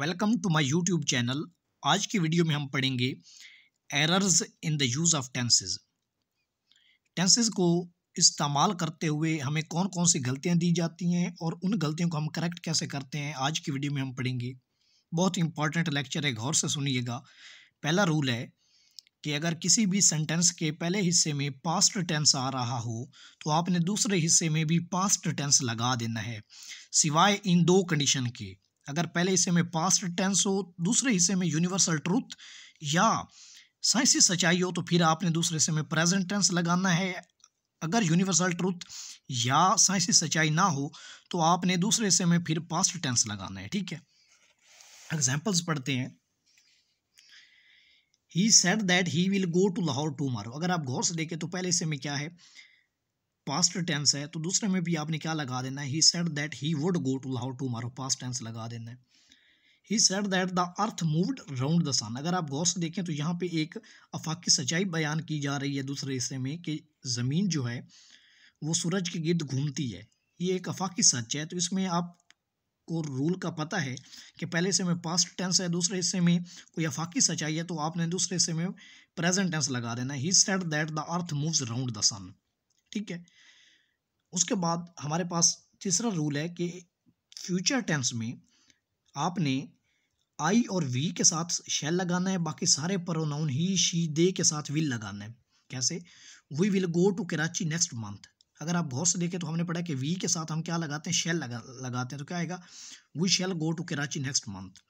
welcome to my YouTube channel आज की video में हम पढ़ेंगे errors in the use of tenses tenses को इस्तेमाल करते हुए हमें कौन कौन सी गलतियां दी जाती हैं और उन गलतियों को हम करेक्ट कैसे करते हैं आज की वीडियो में हम पढ़ेंगे बहुत इंपॉर्टेंट लेक्चर है गौर से सुनिएगा पहला रूल है कि अगर किसी भी सेंटेंस के पहले हिस्से में पास्ट टेंस आ रहा हो तो आपने दूसरे हिस्से में भी पास्ट टेंस लगा देना है सिवाय इन दो कंडीशन के अगर पहले हिस्से में पास्ट टेंस हो दूसरे हिस्से में यूनिवर्सल ट्रूथ या साइंसी सच्चाई हो तो फिर आपने दूसरे हिस्से में प्रेजेंट टेंस लगाना है अगर यूनिवर्सल ट्रूथ या साइंसी सच्चाई ना हो तो आपने दूसरे हिस्से में फिर पास्ट टेंस लगाना है ठीक है एग्जाम्पल्स पढ़ते हैं he said that he will go to Lahore tomorrow अगर आप गौर से देखें तो पहले हिस्से में क्या है पास्ट टेंस है तो दूसरे में भी आपने क्या लगा देना है he said that he would go to Lahore morrow past tense लगा देना है he said that the earth moved round the sun अगर आप गौर से देखें तो यहाँ पे एक अफाकी सच्चाई बयान की जा रही है दूसरे हिस्से में कि ज़मीन जो है वो सूरज के गिर्द घूमती है ये एक अफाकी सच है तो इसमें आप को रूल का पता है कि पहले हिस्से में पास्ट टेंस है दूसरे हिस्से में कोई अफाकी सच्चाई है तो आपने दूसरे हिस्से में प्रेजेंट टेंस लगा देना he said that the earth moves round the sun ठीक है उसके बाद हमारे पास तीसरा रूल है कि फ्यूचर टेंस में आपने आई और वी के साथ शेल लगाना है बाकी सारे प्रोनाउन ही शी दे के साथ विल लगाना है कैसे we will go to Karachi next month अगर आप बहुत से देखें तो हमने पढ़ा कि वी के साथ हम क्या लगाते हैं शेल लगा लगाते हैं तो क्या आएगा we shall go to Karachi next month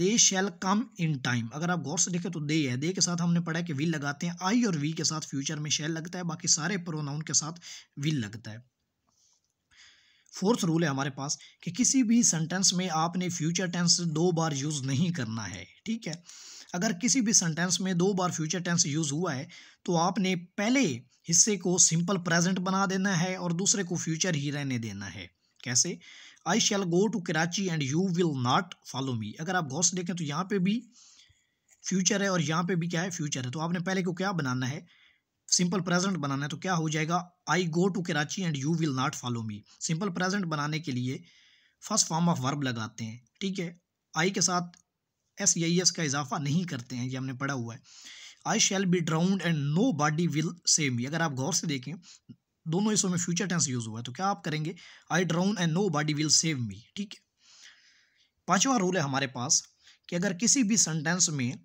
they shall come in time अगर आप गौर से देखें तो दे है दे के साथ हमने पढ़ा है कि विल लगाते हैं आई और वी के साथ फ्यूचर में शेल लगता है बाकी सारे प्रोनाउन के साथ विल लगता है फोर्थ रूल है हमारे पास कि किसी भी सेंटेंस में आपने फ्यूचर टेंस दो बार यूज़ नहीं करना है ठीक है अगर किसी भी सेंटेंस में दो बार फ्यूचर टेंस यूज़ हुआ है तो आपने पहले हिस्से को सिंपल प्रेजेंट बना देना है और दूसरे को फ्यूचर ही रहने देना है कैसे I shall go to Karachi and you will not follow me अगर आप गौस देखें तो यहाँ पे भी फ्यूचर है और यहाँ पे भी क्या है फ्यूचर है तो आपने पहले को क्या बनाना है सिंपल प्रेजेंट बनाना है तो क्या हो जाएगा I go to Karachi and you will not follow me simple present बनाने के लिए फर्स्ट फॉर्म ऑफ वर्ब लगाते हैं ठीक है आई के साथ एस या एस का इजाफा नहीं करते हैं ये हमने पढ़ा हुआ है I shall be drowned and nobody will save me अगर आप गौर से देखें दोनों हिस्सों में फ्यूचर टेंस यूज़ हुआ है तो क्या आप करेंगे I drown and nobody will save me ठीक है पांचवा रूल है हमारे पास कि अगर किसी भी सेंटेंस में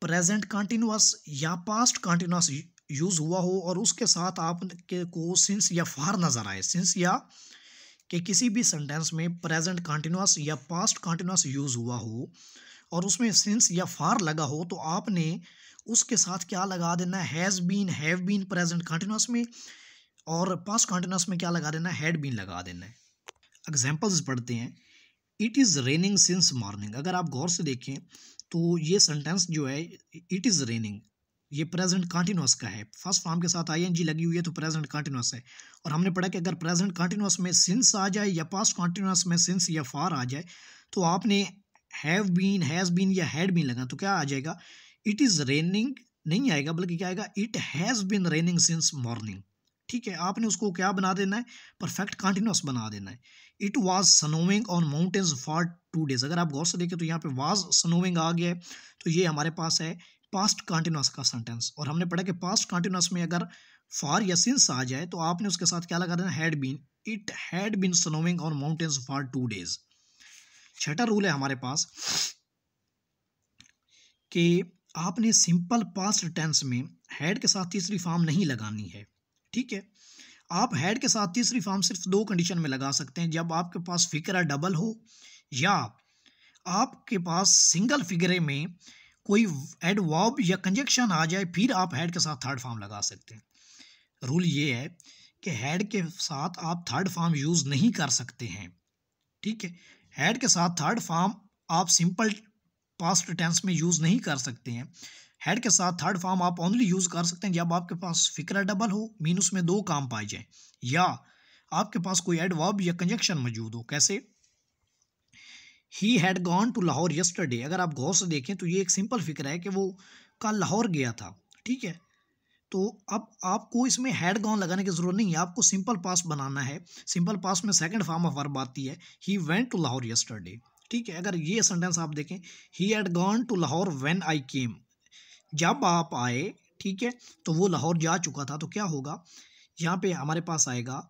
प्रेजेंट कंटिन्यूस या पास्ट कंटिन्यूस यूज़ हुआ हो और उसके साथ आप के को सिंस या फार नज़र आए सिंस या कि किसी भी सेंटेंस में प्रेजेंट कंटिन्यूस या पास्ट कंटिन्यूस यूज़ हुआ हो और उसमें सिंस या फार लगा हो तो आपने उसके साथ क्या लगा देना has been have been present continuous में और पास कंटिन्यूस में क्या लगा देना हैड बीन लगा देना है एग्जाम्पल्स पढ़ते हैं it is raining since morning अगर आप गौर से देखें तो ये सेंटेंस जो है इट इज़ रेनिंग ये प्रेजेंट कंटिन्यूस का है फर्स्ट फॉर्म के साथ आई एन जी लगी हुई है तो प्रेजेंट कंटिन्यूस है और हमने पढ़ा कि अगर प्रेजेंट कंटिन्यूस में सिंस आ जाए या पास्ट कंटिन्यूस में सिंस या फार आ जाए तो आपने हैव बीन हैज़ बीन या हैड बीन लगा तो क्या आ जाएगा इट इज़ रेनिंग नहीं आएगा बल्कि क्या आएगा it has been raining since morning ठीक है आपने उसको क्या बना देना है परफेक्ट कंटिन्यूस बना देना है it was snowing on mountains for two days अगर आप गौर से देखें तो यहाँ पे वाज स्नोविंग आ गया है तो ये हमारे पास है पास्ट कंटिन्यूस का सेंटेंस और हमने पढ़ा कि पास्ट कंटिन्यूस में अगर फॉर या सिंस आ जाए तो आपने उसके साथ क्या लगा देना had been it had been snowing on mountains for two days छठा रूल है हमारे पास कि आपने सिंपल पास्ट टेंस में हेड के साथ तीसरी फॉर्म नहीं लगानी है ठीक है आप हेड के साथ तीसरी फॉर्म सिर्फ दो कंडीशन में लगा सकते हैं जब आपके पास फिक्रा डबल हो या आपके पास सिंगल फिगरे में कोई वॉब या कंजक्शन आ जाए फिर आप हेड के साथ थर्ड फॉर्म लगा सकते हैं रूल ये है कि हेड के साथ आप थर्ड फॉर्म यूज़ नहीं कर सकते हैं ठीक है हेड के साथ थर्ड फॉर्म आप सिंपल पास्ट टेंस में यूज़ नहीं कर सकते हैं हेड के साथ थर्ड फॉर्म आप ओनली यूज़ कर सकते हैं जब आपके पास फिक्रा डबल हो मीन उसमें दो काम पाए जाए या आपके पास कोई वॉब या कंजक्शन मौजूद हो कैसे he had gone to Lahore yesterday अगर आप गौर से देखें तो ये एक सिंपल फिक्र है कि वो कल लाहौर गया था ठीक है तो अब आपको इसमें हेड गॉन लगाने की ज़रूरत नहीं है आपको सिंपल पास बनाना है सिंपल पास में सेकंड फॉर्म ऑफ वर्ब आती है he went to Lahore yesterday ठीक है अगर ये सेंटेंस आप देखें he had gone to Lahore when I came जब आप आए ठीक है तो वो लाहौर जा चुका था तो क्या होगा यहाँ पे हमारे पास आएगा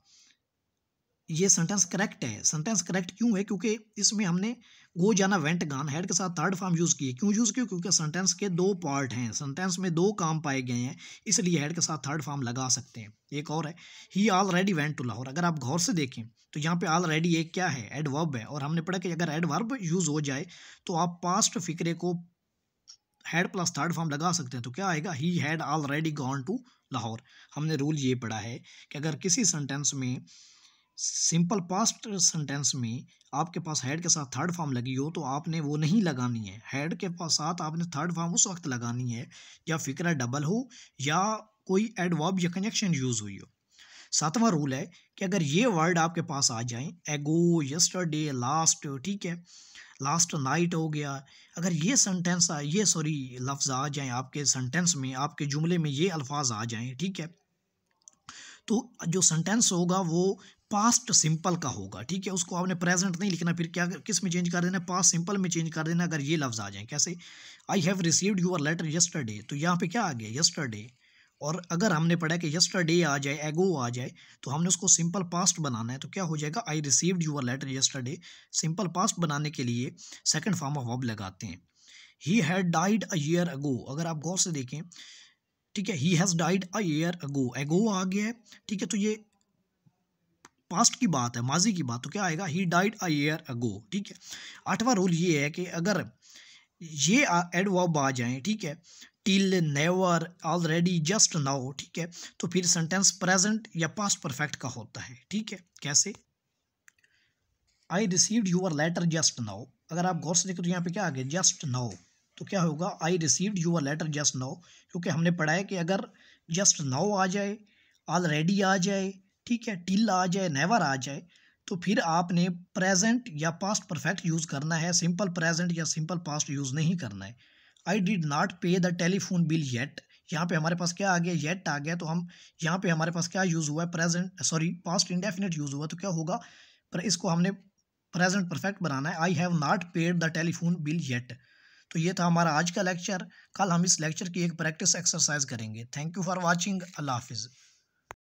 ये सेंटेंस करेक्ट है सेंटेंस करेक्ट क्यों है क्योंकि इसमें हमने गो जाना वेंट गान हेड के साथ थर्ड फॉर्म यूज़ किए क्यों यूज़ किए क्योंकि सेंटेंस के दो पार्ट हैं सेंटेंस में दो काम पाए गए हैं इसलिए हेड के साथ थर्ड फॉर्म लगा सकते हैं एक और है he already went to Lahore अगर आप गौर से देखें तो यहाँ पे ऑलरेडी एक क्या है एडवर्ब है और हमने पढ़ा कि अगर एडवर्ब यूज़ हो जाए तो आप पास्ट फिक्रे को हेड प्लस थर्ड फॉर्म लगा सकते हैं तो क्या आएगा he had already gone to Lahore हमने रूल ये पढ़ा है कि अगर किसी सेंटेंस में सिंपल पास्ट सेंटेंस में आपके पास हेड के साथ थर्ड फॉर्म लगी हो तो आपने वो नहीं लगानी है हेड के पास साथ आपने थर्ड फॉर्म उस वक्त लगानी है या फिक्र डबल हो या कोई एडवर्ब या कंजक्शन यूज़ हुई हो सातवां रूल है कि अगर ये वर्ड आपके पास आ जाए एगो यस्टरडे लास्ट ठीक है लास्ट नाइट हो गया अगर ये सेंटेंस ये सॉरी लफ्ज़ आ जाए आपके सेंटेंस में आपके जुमले में ये अल्फाज आ जाए ठीक है तो जो सेंटेंस होगा वो पास्ट सिंपल का होगा ठीक है उसको आपने प्रेजेंट नहीं लिखना फिर क्या किस में चेंज कर देना पास्ट सिंपल में चेंज कर देना अगर ये लफ्ज़ आ जाए कैसे I have received your letter yesterday तो यहाँ पे क्या आ गया यस्टरडे और अगर हमने पढ़ा कि यस्टरडे आ जाए एगो आ जाए तो हमने उसको सिंपल पास्ट बनाना है तो क्या हो जाएगा I received your letter yesterday simple past बनाने के लिए सेकेंड फॉर्म ऑफ वर्ब लगाते हैं he had died a year ago अगर आप गौर से देखें ठीक है he has died a year ago ago आ गया है ठीक है तो ये पास्ट की बात है माजी की बात तो क्या आएगा ही डाइड अ ईयर अगो ठीक है आठवां रूल ये है कि अगर ये एडवर्ब आ जाए ठीक है till never already just now ठीक है तो फिर सेंटेंस प्रेजेंट या पास्ट परफेक्ट का होता है ठीक है कैसे I received your letter just now अगर आप गौर से देखो तो यहाँ पे क्या आ गया जस्ट नाउ तो क्या होगा I received your letter just now क्योंकि हमने पढ़ा है कि अगर जस्ट नाउ आ जाए ऑलरेडी आ जाए ठीक है टिल आ जाए नेवर आ जाए तो फिर आपने प्रेजेंट या पास्ट परफेक्ट यूज़ करना है सिंपल प्रेजेंट या सिंपल पास्ट यूज़ नहीं करना है I did not pay the telephone bill yet यहाँ पे हमारे पास क्या आ गया येट आ गया तो हम यहाँ पे हमारे पास क्या यूज़ हुआ है present sorry past indefinite use हुआ तो क्या होगा पर इसको हमने प्रेजेंट परफेक्ट बनाना है I have not paid the telephone bill yet तो ये था हमारा आज का लेक्चर कल हम इस लेक्चर की एक प्रैक्टिस एक्सरसाइज करेंगे थैंक यू फॉर वॉचिंग अल्लाह हाफिज़